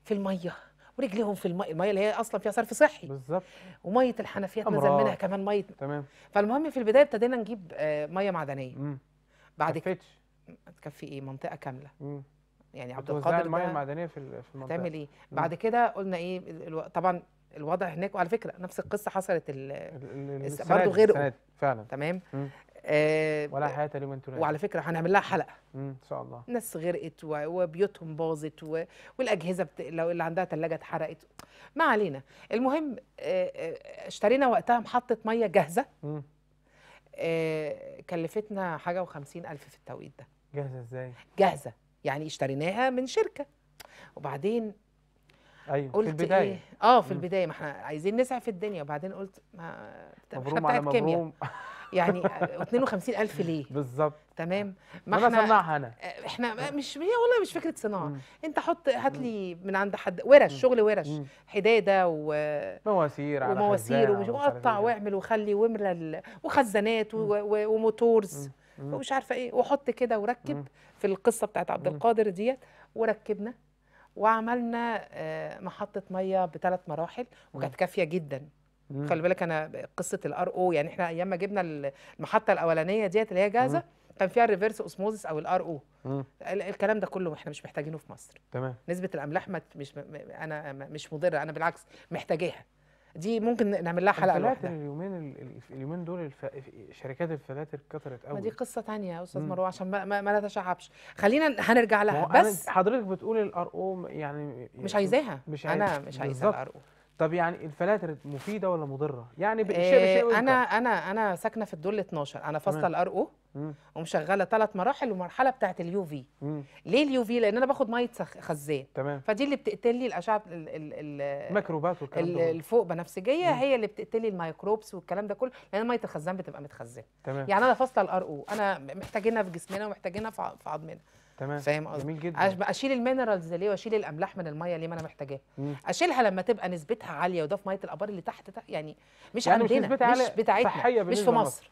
في الميه ورجليهم في الميه الميه اللي هي اصلا فيها صرف صحي بالظبط وميه الحنفيات نزل منها كمان ميه تمام فالمهم في البدايه ابتدينا نجيب آه ميه معدنيه م. بعد كده تكفي ايه منطقه كامله م. يعني عبد القادر الميه المعدنيه في في المنطقه تعمل ايه بعد كده قلنا ايه طبعا الوضع هناك وعلى فكره نفس القصه حصلت برضه غرقوا فعلا تمام آه ولا حياه لمن أنتوا وعلى فكره هنعمل لها حلقه ان شاء الله ناس غرقت وبيوتهم باظت و... والاجهزه بت... لو اللي عندها ثلاجه اتحرقت ما علينا المهم آه, آه، اشترينا وقتها محطه ميه جاهزه آه كلفتنا حاجه و ألف في التوقيت ده جاهزه ازاي جاهزه يعني اشتريناها من شركه وبعدين ايوه قلت في البدايه إيه؟ اه في م. البدايه ما احنا عايزين نسعى في الدنيا وبعدين قلت ما مبروم على مبروم يعني 52000 يعني ليه بالظبط تمام ما انا صنعها انا آه، احنا مش هي والله مش فكره صناعه مم. انت حط هات لي من عند حد ورش مم. شغل ورش مم. حداده و مواسير على ومواسير وقطع إيه. واعمل وخلي واملى وخزانات و... و... وموتورز مم. ومش عارفه ايه وحط كده وركب مم. في القصه بتاعت عبد القادر ديت وركبنا وعملنا آه، محطه ميه بثلاث مراحل وكانت كافيه جدا خلي بالك انا قصه الار او يعني احنا ايام ما جبنا المحطه الاولانيه ديت اللي هي جاهزه كان فيها الريفرس اوسموزس او الار او الكلام ده كله احنا مش محتاجينه في مصر تمام نسبه الاملاح مش انا مش مضره انا بالعكس محتاجاها دي ممكن نعمل لها حلقه لوحدها اليومين اليومين دول الف... شركات الفلاتر كترت قوي ما دي قصه ثانيه يا استاذ مروه عشان ما, ما, ما نتشعبش خلينا هنرجع لها بس حضرتك بتقول الار او يعني مش عايزاها مش عايز... انا مش عايزه الار او طب يعني الفلاتر مفيده ولا مضره؟ يعني بشيء إيه انا انا انا ساكنه في الدول 12 انا فاصله الار او ومشغله ثلاث مراحل ومرحله بتاعه اليو في ليه اليو في لان انا باخد ميه خزان تمام فدي اللي بتقتل لي الاشعه الميكروبات والكلام ده الفوق بنفسجيه هي اللي بتقتل لي الميكروبس والكلام ده كله لان ميه الخزان بتبقى متخزنه تمام يعني انا فاصله الار او انا محتاجينها في جسمنا ومحتاجينها في عظمنا تمام فاهم قصدي جميل جدا اشيل المينرالز ليه واشيل الاملاح من الميه ليه ما انا محتاجاها اشيلها لما تبقى نسبتها عاليه وده في ميه الابار اللي تحت يعني مش يعني عندنا مش, مش بتاعتنا مش في مصر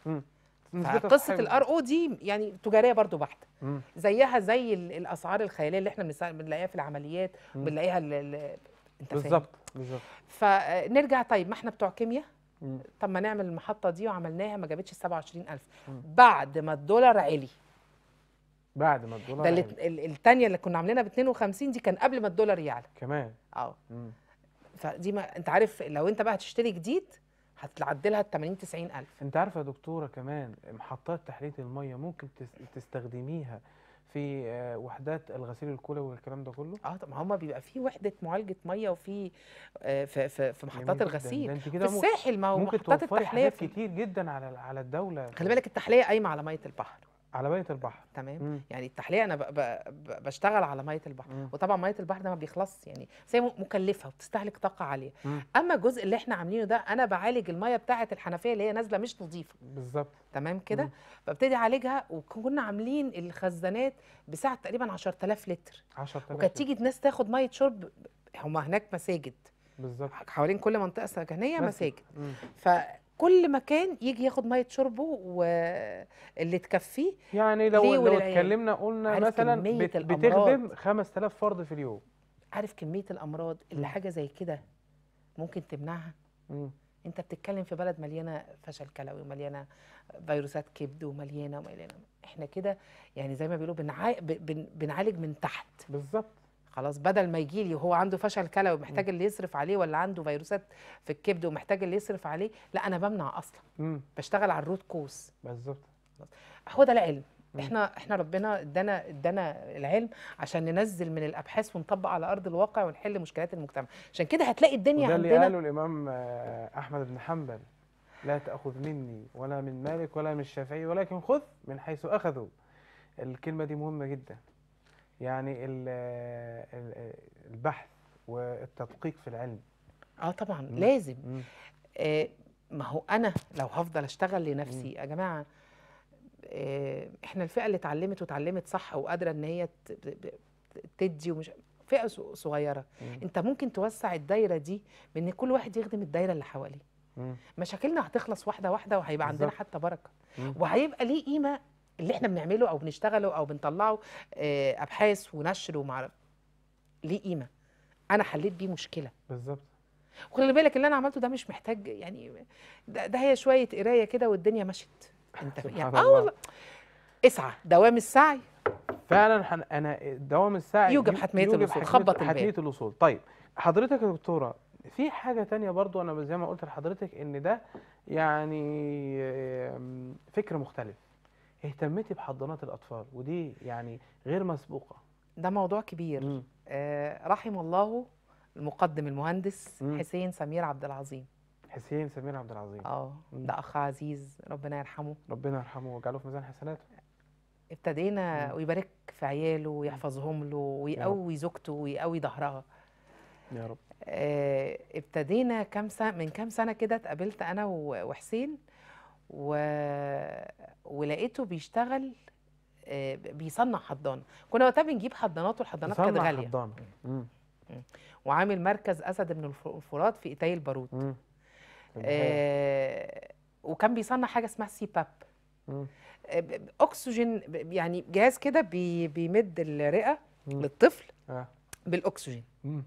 قصه الار او دي يعني تجاريه برضو بحته زيها زي الاسعار الخياليه اللي احنا بنلاقيها في العمليات بنلاقيها بالظبط بالظبط فنرجع طيب ما احنا بتوع كيمياء طب ما نعمل المحطه دي وعملناها ما جابتش 27000 بعد ما الدولار علي بعد ما الدولار ده اللي الثانيه اللي كنا عاملينها ب 52 دي كان قبل ما الدولار يعلى كمان اه فدي ما انت عارف لو انت بقى هتشتري جديد هتعدلها ال 80 90 الف انت عارفه يا دكتوره كمان محطات تحليه الميه ممكن تستخدميها في آه، وحدات الغسيل الكلوي والكلام ده كله اه طب ما هم بيبقى في وحده معالجه ميه وفي في آه، في, في محطات الغسيل في الساحل ما هو ممكن محطات التحليه في... كتير جدا على على الدوله خلي بالك التحليه قايمه على ميه البحر على ميه البحر تمام مم. يعني التحليه انا ب... ب... بشتغل على ميه البحر مم. وطبعا ميه البحر ده ما بيخلصش يعني بس هي مكلفه وبتستهلك طاقه عاليه مم. اما الجزء اللي احنا عاملينه ده انا بعالج الميه بتاعه الحنفيه اللي هي نازله مش نظيفه بالظبط تمام كده ببتدي اعالجها وكنا عاملين الخزانات بسعه تقريبا 10000 لتر 10000 وكانت تيجي ناس تاخد ميه شرب هم هناك مساجد بالظبط حوالين كل منطقه سكنيه مساجد مم. ف كل مكان يجي ياخد ميه شربه واللي تكفيه يعني لو لو اتكلمنا قلنا مثلا بت بتخدم 5000 فرد في اليوم عارف كميه الامراض اللي حاجه زي كده ممكن تمنعها مم. انت بتتكلم في بلد مليانه فشل كلوي ومليانه فيروسات كبد ومليانه ومليانه احنا كده يعني زي ما بيقولوا بنع... بن... بنعالج من تحت بالظبط خلاص بدل ما يجي لي وهو عنده فشل كلوي محتاج اللي يصرف عليه ولا عنده فيروسات في الكبد ومحتاج اللي يصرف عليه لا انا بمنع اصلا مم. بشتغل على الروت كوس بالظبط هو ده العلم مم. احنا احنا ربنا ادانا ادانا العلم عشان ننزل من الابحاث ونطبق على ارض الواقع ونحل مشكلات المجتمع عشان كده هتلاقي الدنيا وده عندنا اللي قاله الامام آه، احمد بن حنبل لا تاخذ مني ولا من مالك ولا من الشافعي ولكن خذ من حيث اخذوا الكلمه دي مهمه جدا يعني البحث والتدقيق في العلم اه طبعا مم. لازم مم. آه ما هو انا لو هفضل اشتغل لنفسي مم. يا جماعه آه احنا الفئه اللي اتعلمت وتعلمت صح وقادره ان هي تدي ومش فئه صغيره مم. انت ممكن توسع الدايره دي بان كل واحد يخدم الدايره اللي حواليه مشاكلنا هتخلص واحده واحده وهيبقى عندنا حتى بركه مم. وهيبقى ليه قيمه اللي احنا بنعمله او بنشتغله او بنطلعه آه، ابحاث ونشر وما ليه قيمه انا حليت بيه مشكله بالظبط وخلي بالك اللي انا عملته ده مش محتاج يعني ده, ده هي شويه قرايه كده والدنيا مشت انت يعني اه والله اسعى دوام السعي فعلا حن... انا دوام السعي يوجب حتميه الوصول خبط الباب حتميه الوصول طيب حضرتك يا دكتوره في حاجة تانية برضو أنا زي ما قلت لحضرتك إن ده يعني فكر مختلف اهتمتي بحضانات الاطفال ودي يعني غير مسبوقه ده موضوع كبير آه رحم الله المقدم المهندس مم. حسين سمير عبد العظيم حسين سمير عبد العظيم اه ده اخ عزيز ربنا يرحمه ربنا يرحمه ويجعله في ميزان حسناته ابتدينا ويبارك في عياله ويحفظهم له ويقوي زوجته ويقوي ظهرها يا رب آه، ابتدينا كام سنه من كام سنه كده اتقابلت انا وحسين و... ولقيته بيشتغل آه، بيصنع حضانه كنا وقتها بنجيب حضانات والحضانات كانت غاليه حضانه وعامل مركز اسد بن الفرات في اتاي البارود آه وكان بيصنع حاجه اسمها سي باب آه اكسجين يعني جهاز كده بي بيمد الرئه للطفل آه. بالاكسجين مم.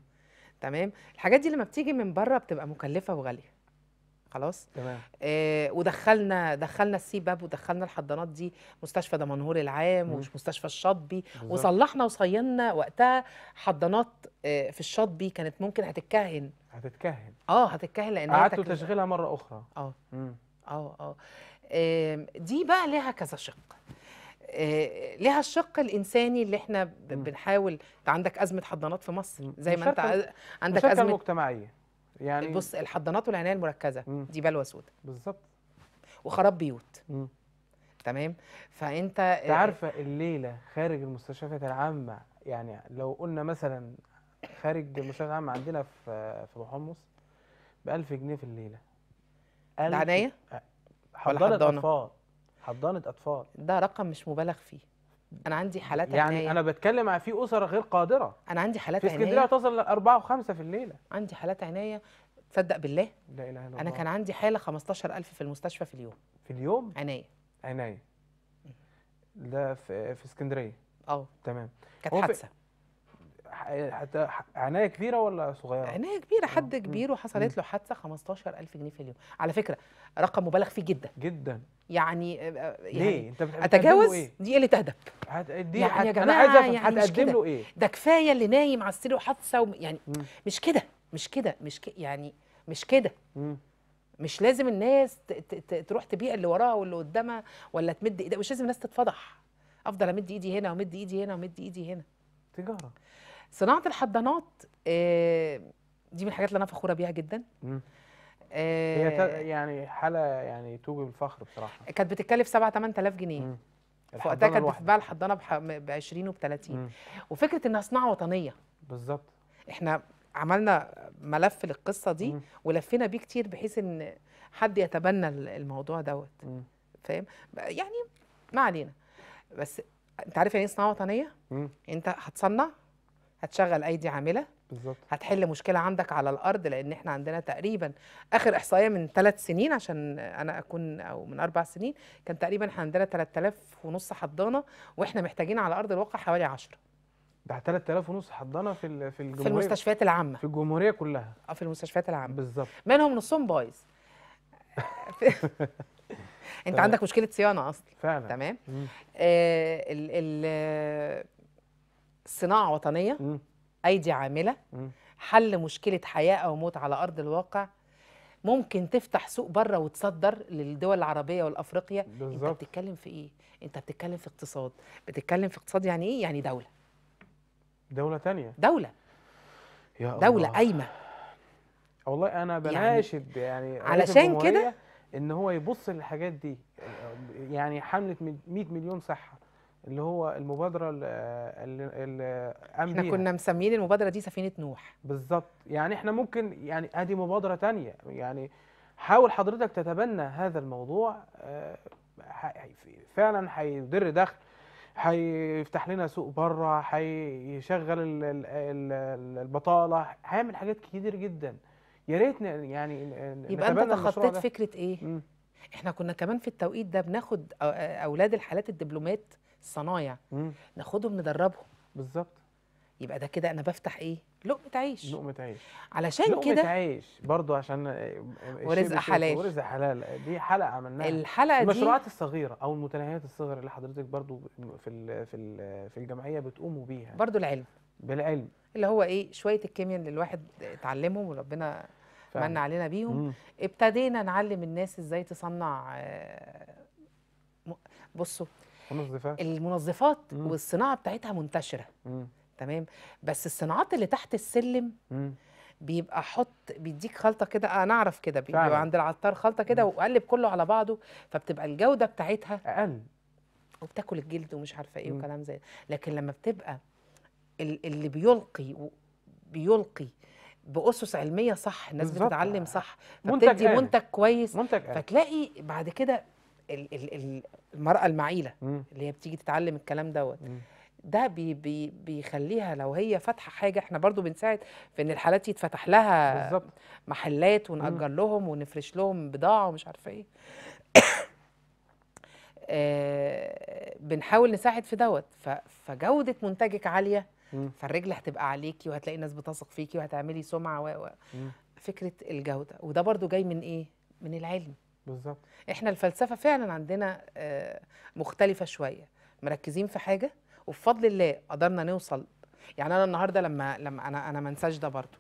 تمام الحاجات دي لما بتيجي من بره بتبقى مكلفه وغاليه خلاص تمام آه ودخلنا دخلنا السي باب ودخلنا الحضانات دي مستشفى دمنهور العام ومش مستشفى الشاطبي وصلحنا وصينا وقتها حضانات آه في الشاطبي كانت ممكن هتتكهن هتتكهن اه هتتكهن لان قعدتوا تشغيلها مره اخرى اه اه اه دي بقى لها كذا شق آه، لها الشق الانساني اللي احنا بنحاول انت عندك ازمه حضانات في مصر زي ما انت عندك ازمه مجتمعيه يعني بص الحضانات والعنايه المركزه مم. دي بلوى سودة بالظبط وخراب بيوت مم. تمام فانت انت عارفه الليله خارج المستشفيات العامه يعني لو قلنا مثلا خارج المستشفيات العامه عندنا في في حمص ب 1000 جنيه في الليله العنايه حضانه اطفال حضانه اطفال ده رقم مش مبالغ فيه انا عندي حالات يعني عناية. انا بتكلم في اسر غير قادره انا عندي حالات في اسكندريه تصل لاربعه وخمسه في الليله عندي حالات عنايه تصدق بالله لا اله الا الله انا كان عندي حاله 15000 في المستشفى في اليوم في اليوم عنايه عنايه ده في, في اسكندريه اه تمام كانت حادثه حتى عنايه كبيره ولا صغيره؟ عنايه كبيره حد كبير وحصلت له حادثه 15000 جنيه في اليوم، على فكره رقم مبالغ فيه جدا جدا يعني, آه، آه، يعني ليه انت اتجوز إيه؟ دي اللي تهدف يعني يا جماعه انا عايز افهم يعني هتقدم له ايه ده كفايه اللي نايم على السرير وحاطه يعني مم. مش كده مش كده مش يعني مش كده مش لازم الناس ت... ت... تروح تبيع اللي وراها واللي قدامها ولا تمد ايدها مش لازم الناس تتفضح افضل امد ايدي هنا وامد ايدي هنا وامد ايدي هنا تجاره صناعه الحضانات آه... دي من الحاجات اللي انا فخوره بيها جدا مم. هي آه، يعني حاله يعني توجي بالفخر بصراحه كانت بتتكلف 7 8000 جنيه في وقتها كانت بتتباع الحضانه ب 20 وب 30 وفكره انها صناعه وطنيه بالظبط احنا عملنا ملف للقصه دي مم. ولفينا بيه كتير بحيث ان حد يتبنى الموضوع دوت فاهم يعني ما علينا بس انت عارف يعني ايه صناعه وطنيه مم. انت هتصنع هتشغل ايدي عامله بالظبط هتحل مشكله عندك على الارض لان احنا عندنا تقريبا اخر احصائيه من ثلاث سنين عشان انا اكون او من اربع سنين كان تقريبا احنا عندنا 3000 ونص حضانه واحنا محتاجين على ارض الواقع حوالي 10 ده 3000 ونص حضانه في في الجمهوريه في المستشفيات العامه في الجمهوريه كلها اه في المستشفيات العامه بالظبط منهم نصهم بايظ انت عندك مشكله صيانه اصلا فعلا تمام آه ال ال صناعه وطنيه مم. ايدي عامله مم. حل مشكله حياه او موت على ارض الواقع ممكن تفتح سوق بره وتصدر للدول العربيه والافريقيه بالزبط. انت بتتكلم في ايه انت بتتكلم في اقتصاد بتتكلم في اقتصاد يعني ايه يعني دوله دوله تانية دوله يا الله. دوله قايمه والله انا بناشد يعني, يعني علشان كده ان هو يبص للحاجات دي يعني حمله 100 مليون صحه اللي هو المبادره اللي اللي احنا كنا مسميين المبادره دي سفينه نوح بالظبط يعني احنا ممكن يعني ادي مبادره تانية يعني حاول حضرتك تتبنى هذا الموضوع آه، فعلا هيدر دخل هيفتح لنا سوق بره هيشغل البطاله هيعمل حاجات كتير جدا يا ريت يعني يبقى انت تخطيت فكره ايه؟ م. احنا كنا كمان في التوقيت ده بناخد اولاد الحالات الدبلومات صنايع ناخدهم ندربهم بالظبط يبقى ده كده انا بفتح ايه لقمه عيش لقمه عيش علشان كده لقمه عيش برضه عشان اه، اه، ورزق حلال ورزق حلال دي حلقه عملناها الحلقه دي المشروعات الصغيره او المتناهيات الصغيره اللي حضرتك برضه في الـ في الـ في الجمعيه بتقوموا بيها برضه العلم بالعلم اللي هو ايه شويه الكيمياء اللي الواحد اتعلمهم وربنا من علينا بيهم مم. ابتدينا نعلم الناس ازاي تصنع اه، بصوا منظفات المنظفات مم. والصناعه بتاعتها منتشره مم. تمام بس الصناعات اللي تحت السلم مم. بيبقى حط بيديك خلطه كده انا اعرف كده بيبقى عند العطار خلطه كده وقلب كله على بعضه فبتبقى الجوده بتاعتها اقل وبتاكل الجلد ومش عارفه ايه وكلام زي لكن لما بتبقى اللي بيلقي بيلقي باسس علميه صح الناس بتتعلم صح فبتدي منتج, منتج كويس منتج فتلاقي بعد كده المراه المعيله اللي هي بتيجي تتعلم الكلام دوت ده بي بي بيخليها لو هي فاتحه حاجه احنا برضو بنساعد في ان الحالات يتفتح لها بالزبط. محلات ونأجر لهم ونفرش لهم بضاعه ومش عارفه ايه آه، بنحاول نساعد في دوت فجوده منتجك عاليه فالرجل هتبقى عليكي وهتلاقي الناس بتثق فيكي وهتعملي سمعه و فكره الجوده وده برضو جاي من ايه من العلم بالظبط احنا الفلسفه فعلا عندنا آه، مختلفه شويه مركزين في حاجه وبفضل الله قدرنا نوصل يعني انا النهارده لما لما انا انا ما انساش ده برضو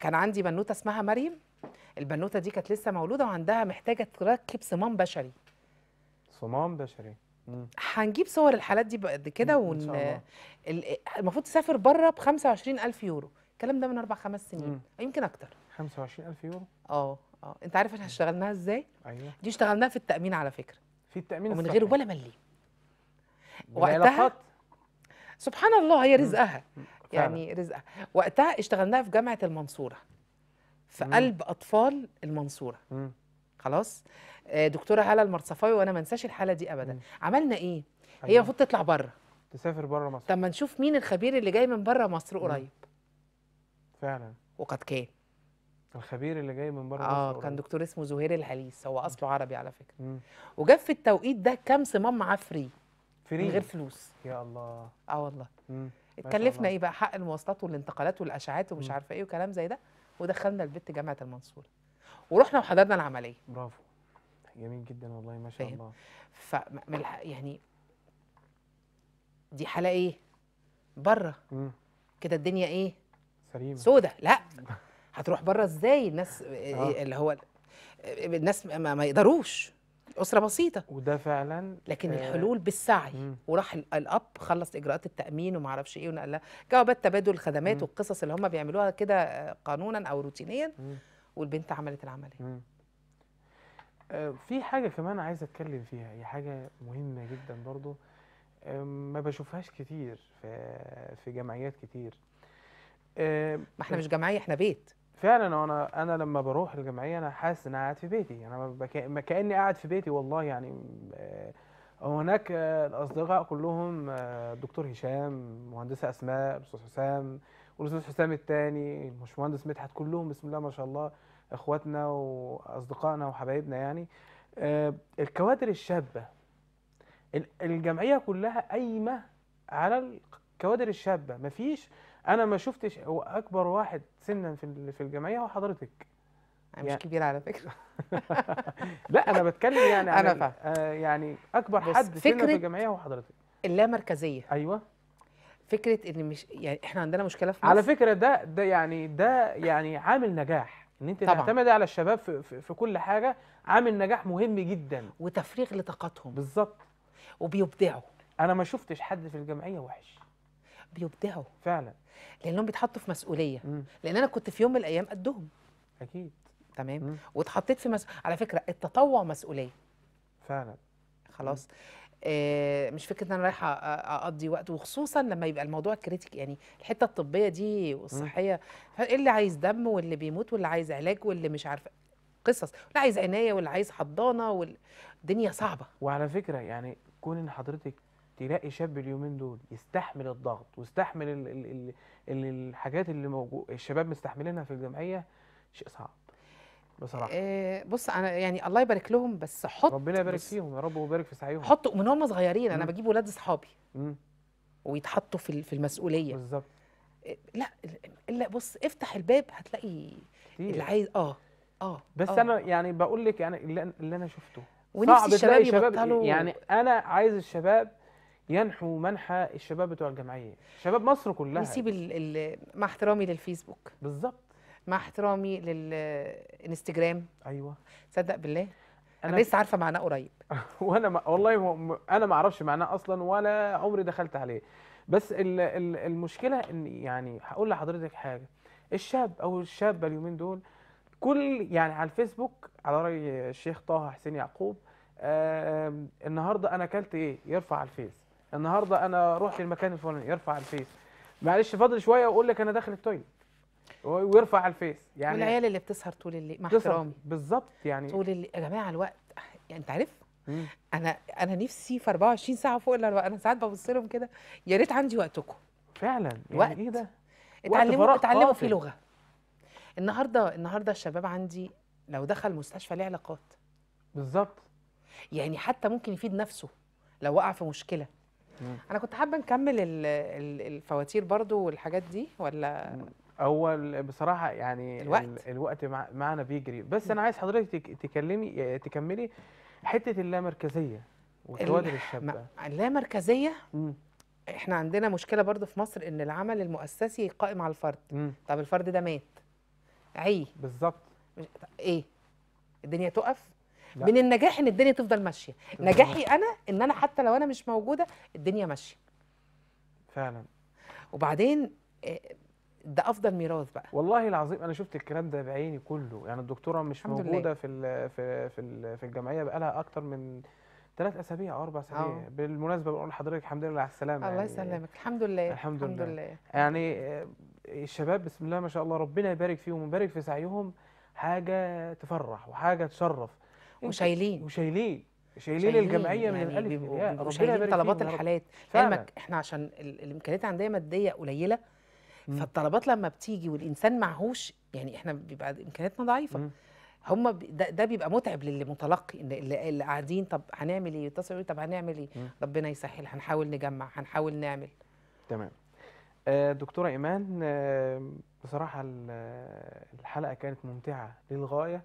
كان عندي بنوته اسمها مريم البنوته دي كانت لسه مولوده وعندها محتاجه تركب صمام بشري صمام بشري هنجيب صور الحالات دي بقد كده ون... المفروض تسافر بره ب 25000 يورو الكلام ده من اربع خمس سنين مم. يمكن اكتر 25000 يورو اه اه انت عارف احنا اشتغلناها ازاي ايوه دي اشتغلناها في التامين على فكره في التامين ومن غيره ولا مليم وقتها سبحان الله هي رزقها يعني رزقها وقتها اشتغلناها في جامعه المنصوره في قلب اطفال المنصوره خلاص آه، دكتوره هاله المرصفاوي وانا ما انساش الحاله دي ابدا عملنا ايه هي أيوه. المفروض تطلع بره تسافر بره مصر طب ما نشوف مين الخبير اللي جاي من بره مصر قريب فعلا وقد كان الخبير اللي جاي من بره اه كان دكتور اسمه زهير الهليس هو اصله عربي على فكره مم. وجاب في التوقيت ده كام صمام معاه فري فري من غير فلوس يا الله اه والله اتكلفنا ايه بقى حق المواصلات والانتقالات والاشعاعات ومش عارفه ايه وكلام زي ده ودخلنا البيت جامعه المنصوره ورحنا وحضرنا العمليه برافو جميل جدا والله ما شاء طيب. الله ف يعني دي حاله ايه بره كده الدنيا ايه سليمه سودة لا هتروح بره ازاي الناس آه. إيه، اللي هو إيه، الناس ما, ما يقدروش اسره بسيطه وده فعلا لكن آه الحلول بالسعي مم. وراح الاب خلص اجراءات التامين وما اعرفش ايه ونقلها لها جوابات تبادل الخدمات مم. والقصص اللي هم بيعملوها كده آه، قانونا او روتينيا مم. والبنت عملت العمليه مم. آه، في حاجه كمان عايز اتكلم فيها هي حاجه مهمه جدا برضو ما بشوفهاش كتير في في جمعيات كتير ما احنا مش جمعيه احنا بيت فعلا انا انا لما بروح الجمعيه انا حاسس ان انا قاعد في بيتي انا كاني قاعد في بيتي والله يعني آه، هناك آه، الاصدقاء كلهم آه، دكتور هشام مهندسه اسماء الاستاذ حسام والاستاذ حسام الثاني مهندس مدحت كلهم بسم الله ما شاء الله اخواتنا واصدقائنا وحبايبنا يعني الكوادر الشابه الجمعيه كلها قايمه على الكوادر الشابه مفيش انا ما شفتش هو اكبر واحد سنا في في الجمعيه هو حضرتك انا يعني مش كبير على فكره لا انا بتكلم يعني انا فاهم آه يعني اكبر حد سنا في الجمعيه هو حضرتك اللامركزيه ايوه فكره ان مش يعني احنا عندنا مشكله في مصر على فكره ده ده يعني ده يعني عامل نجاح ان انت تعتمد على الشباب في, في, في كل حاجه عامل نجاح مهم جدا وتفريغ لطاقتهم بالظبط وبيبدعوا انا ما شفتش حد في الجمعيه وحش بيبدعوا فعلا لانهم بيتحطوا في مسؤوليه مم. لان انا كنت في يوم من الايام قدهم اكيد تمام واتحطيت في مس... على فكره التطوع مسؤوليه فعلا خلاص آه مش فكره ان انا رايحه اقضي وقت وخصوصا لما يبقى الموضوع كريتيك يعني الحته الطبيه دي والصحيه ايه اللي عايز دم واللي بيموت واللي عايز علاج واللي مش عارفه قصص واللي عايز عنايه واللي عايز حضانه والدنيا صعبه وعلى فكره يعني كون ان حضرتك تلاقي شاب اليومين دول يستحمل الضغط ويستحمل الـ الـ الـ الحاجات اللي موجود الشباب مستحملينها في الجمعيه شيء صعب بصراحه إيه بص انا يعني الله يبارك لهم بس حط ربنا يبارك فيهم يا رب ويبارك في سعيهم حط من هم صغيرين انا بجيب ولاد اصحابي ويتحطوا في في المسؤوليه بالظبط آه، لا لا بص افتح الباب هتلاقي كتير. اللي عايز اه اه بس أوه. انا يعني بقول لك يعني اللي انا شفته ونفسي الشباب يبطلوا يعني انا عايز الشباب ينحو منحى الشباب بتوع الجمعيه شباب مصر كلها نسيب يعني. مع احترامي للفيسبوك بالظبط مع احترامي للانستجرام ايوه صدق بالله انا, أنا لسه عارفه معناه قريب وانا ما والله م... انا ما اعرفش معناه اصلا ولا عمري دخلت عليه بس ال... ال... المشكله ان يعني هقول لحضرتك حاجه الشاب او الشابه اليومين دول كل يعني على الفيسبوك على راي الشيخ طه حسين يعقوب آه النهارده انا اكلت ايه يرفع على الفيس النهارده انا اروح للمكان الفلاني يرفع الفيس معلش فاضل شويه واقول لك انا داخل التويلت ويرفع على الفيس يعني والعيال اللي بتسهر طول الليل مع احترامي بالظبط يعني طول الليل يا جماعه الوقت يعني انت عارف انا انا نفسي في 24 ساعه فوق الا انا ساعات ببص لهم كده يا ريت عندي وقتكم فعلا يعني إيه وقت. ايه ده اتعلموا اتعلموا فيه لغه النهارده النهارده الشباب عندي لو دخل مستشفى ليه علاقات بالظبط يعني حتى ممكن يفيد نفسه لو وقع في مشكله مم. انا كنت حابه نكمل الفواتير برضو والحاجات دي ولا اول بصراحه يعني الوقت, الوقت معنا بيجري بس انا عايز حضرتك تكلمي آه، تكملي حته اللامركزيه والكوادر الشابه اللامركزيه احنا عندنا مشكله برضو في مصر ان العمل المؤسسي قائم على الفرد مم. طب الفرد ده مات عي بالظبط ايه الدنيا تقف من النجاح ان الدنيا تفضل ماشيه نجاحي انا ان انا حتى لو انا مش موجوده الدنيا ماشيه فعلا وبعدين آه، ده افضل ميراث بقى والله العظيم انا شفت الكلام ده بعيني كله يعني الدكتوره مش موجوده لله. في الـ في في, في الجمعيه بقالها اكتر من ثلاث اسابيع او اربع اسابيع آه. بالمناسبه بقول لحضرتك الحمد لله على السلامه الله يعني يسلمك الحمد لله الحمد, الحمد لله. لله يعني آه، الشباب بسم الله ما شاء الله ربنا يبارك فيهم ويبارك في سعيهم حاجه تفرح وحاجه تشرف وشايلين وشايلين شايلين الجمعيه من يعني الالف للياء وشايلين طلبات الحالات علمك احنا عشان الامكانيات عندنا ماديه قليله فالطلبات لما بتيجي والانسان معهوش يعني احنا بيبقى امكانياتنا ضعيفه هم ده, ده بيبقى متعب للمتلقي اللي قاعدين طب هنعمل ايه يتصلوا طب هنعمل ايه ربنا يسهل هنحاول نجمع هنحاول نعمل تمام آه، دكتوره ايمان آه، بصراحه الحلقه كانت ممتعه للغايه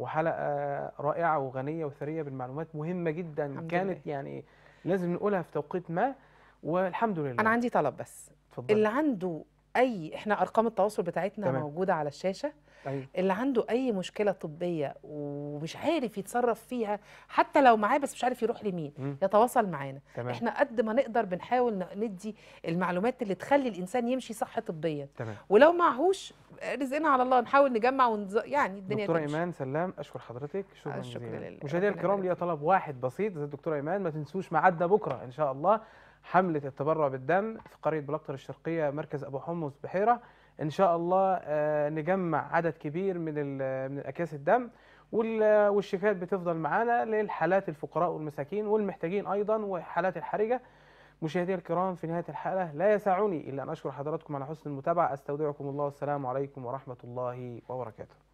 وحلقه رائعه وغنيه وثريه بالمعلومات مهمه جدا كانت لله. يعني لازم نقولها في توقيت ما والحمد لله انا عندي طلب بس اتفضل. اللي عنده اي احنا ارقام التواصل بتاعتنا تمام. موجوده على الشاشه أيوة. اللي عنده اي مشكله طبيه ومش عارف يتصرف فيها حتى لو معاه بس مش عارف يروح لمين يتواصل معانا احنا قد ما نقدر بنحاول ندي المعلومات اللي تخلي الانسان يمشي صح طبيا تمام. ولو معهوش رزقنا على الله نحاول نجمع ونز... يعني الدنيا دكتور ايمان سلام اشكر حضرتك شكرا جزيلا مشاهدينا الكرام ليا طلب واحد بسيط زي الدكتوره ايمان ما تنسوش معدنا بكره ان شاء الله حمله التبرع بالدم في قريه بلقطر الشرقيه مركز ابو حمص بحيره ان شاء الله آه، نجمع عدد كبير من من اكياس الدم والشيكات بتفضل معانا للحالات الفقراء والمساكين والمحتاجين ايضا والحالات الحرجه مشاهدينا الكرام في نهايه الحلقه لا يسعني الا ان اشكر حضراتكم على حسن المتابعه استودعكم الله والسلام عليكم ورحمه الله وبركاته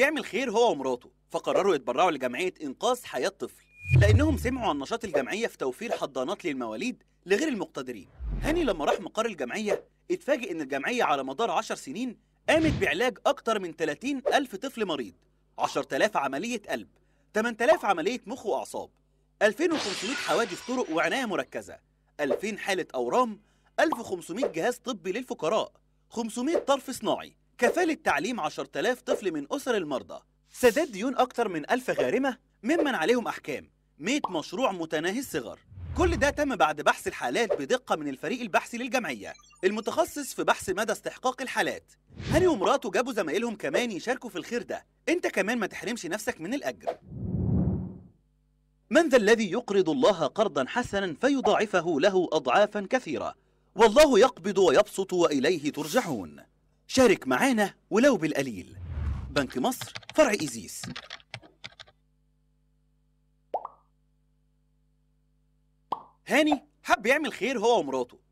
بيعمل خير هو ومراته فقرروا يتبرعوا لجمعية إنقاذ حياة طفل لأنهم سمعوا عن نشاط الجمعية في توفير حضانات للمواليد لغير المقتدرين هاني لما راح مقر الجمعية اتفاجئ إن الجمعية على مدار 10 سنين قامت بعلاج أكتر من 30 ألف طفل مريض 10000 عملية قلب 8000 عملية مخ وأعصاب 2500 حوادث طرق وعناية مركزة 2000 حالة أورام 1500 جهاز طبي للفقراء 500 طرف صناعي كفالة تعليم 10000 طفل من أسر المرضى سداد ديون أكتر من 1000 غارمة ممن عليهم أحكام 100 مشروع متناهي الصغر كل ده تم بعد بحث الحالات بدقة من الفريق البحثي للجمعية المتخصص في بحث مدى استحقاق الحالات هاني ومراته جابوا زمايلهم كمان يشاركوا في الخير ده انت كمان ما تحرمش نفسك من الأجر من ذا الذي يقرض الله قرضا حسنا فيضاعفه له أضعافا كثيرة والله يقبض ويبسط وإليه ترجعون شارك معانا ولو بالقليل بنك مصر فرع إيزيس هاني حب يعمل خير هو ومراته